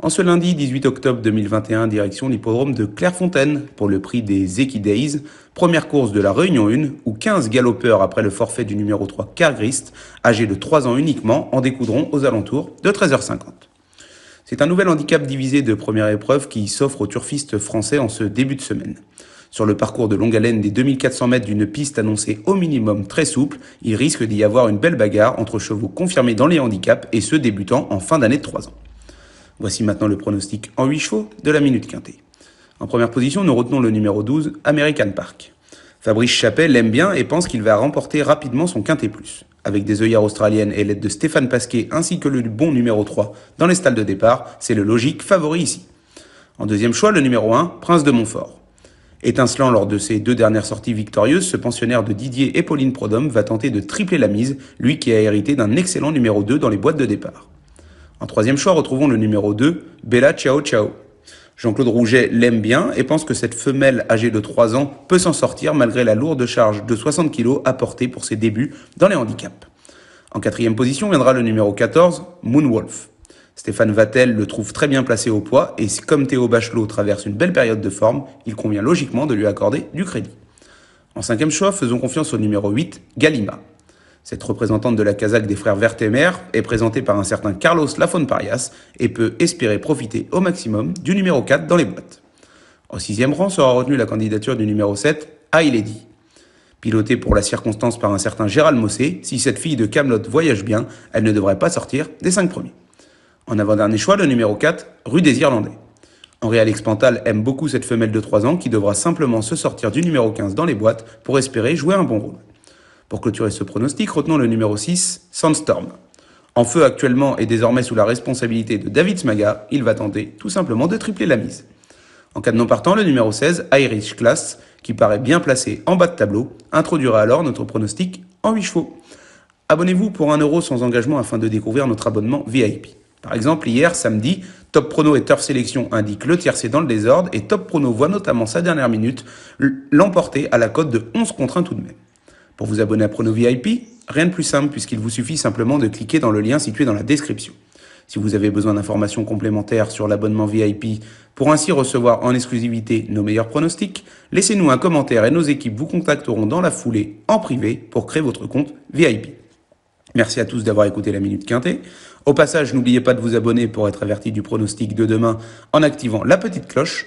En ce lundi 18 octobre 2021, direction l'hippodrome de Clairefontaine pour le prix des Equidays, première course de la Réunion 1 où 15 galopeurs après le forfait du numéro 3 Cargrist, âgé de 3 ans uniquement, en découdront aux alentours de 13h50. C'est un nouvel handicap divisé de première épreuve qui s'offre aux turfistes français en ce début de semaine. Sur le parcours de longue haleine des 2400 mètres d'une piste annoncée au minimum très souple, il risque d'y avoir une belle bagarre entre chevaux confirmés dans les handicaps et ceux débutants en fin d'année de 3 ans. Voici maintenant le pronostic en 8 chevaux de la Minute Quintée. En première position, nous retenons le numéro 12, American Park. Fabrice Chappet l'aime bien et pense qu'il va remporter rapidement son quinté plus. Avec des œillères australiennes et l'aide de Stéphane Pasquet ainsi que le bon numéro 3 dans les stalles de départ, c'est le logique favori ici. En deuxième choix, le numéro 1, Prince de Montfort. Étincelant lors de ses deux dernières sorties victorieuses, ce pensionnaire de Didier et Pauline Prodhomme va tenter de tripler la mise, lui qui a hérité d'un excellent numéro 2 dans les boîtes de départ. En troisième choix, retrouvons le numéro 2, Bella Ciao Ciao. Jean-Claude Rouget l'aime bien et pense que cette femelle âgée de 3 ans peut s'en sortir malgré la lourde charge de 60 kg apportée pour ses débuts dans les handicaps. En quatrième position viendra le numéro 14, Moonwolf. Stéphane Vattel le trouve très bien placé au poids et comme Théo Bachelot traverse une belle période de forme, il convient logiquement de lui accorder du crédit. En cinquième choix, faisons confiance au numéro 8, Galima. Cette représentante de la casaque des frères Vertemer est présentée par un certain Carlos parias et peut espérer profiter au maximum du numéro 4 dans les boîtes. En sixième rang sera retenue la candidature du numéro 7, Lady. Pilotée pour la circonstance par un certain Gérald Mossé, si cette fille de Camelot voyage bien, elle ne devrait pas sortir des cinq premiers. En avant-dernier choix, le numéro 4, Rue des Irlandais. Henri-Alex Pantal aime beaucoup cette femelle de 3 ans qui devra simplement se sortir du numéro 15 dans les boîtes pour espérer jouer un bon rôle. Pour clôturer ce pronostic, retenons le numéro 6, Sandstorm. En feu actuellement et désormais sous la responsabilité de David Smaga, il va tenter tout simplement de tripler la mise. En cas de non partant, le numéro 16, Irish Class, qui paraît bien placé en bas de tableau, introduira alors notre pronostic en 8 chevaux. Abonnez-vous pour 1€ euro sans engagement afin de découvrir notre abonnement VIP. Par exemple, hier, samedi, Top Prono et Turf Sélection indiquent le tiercé dans le désordre et Top Prono voit notamment sa dernière minute l'emporter à la cote de 11 contre 1 tout de même. Pour vous abonner à Prono VIP, rien de plus simple puisqu'il vous suffit simplement de cliquer dans le lien situé dans la description. Si vous avez besoin d'informations complémentaires sur l'abonnement VIP pour ainsi recevoir en exclusivité nos meilleurs pronostics, laissez-nous un commentaire et nos équipes vous contacteront dans la foulée en privé pour créer votre compte VIP. Merci à tous d'avoir écouté la Minute Quintée. Au passage, n'oubliez pas de vous abonner pour être averti du pronostic de demain en activant la petite cloche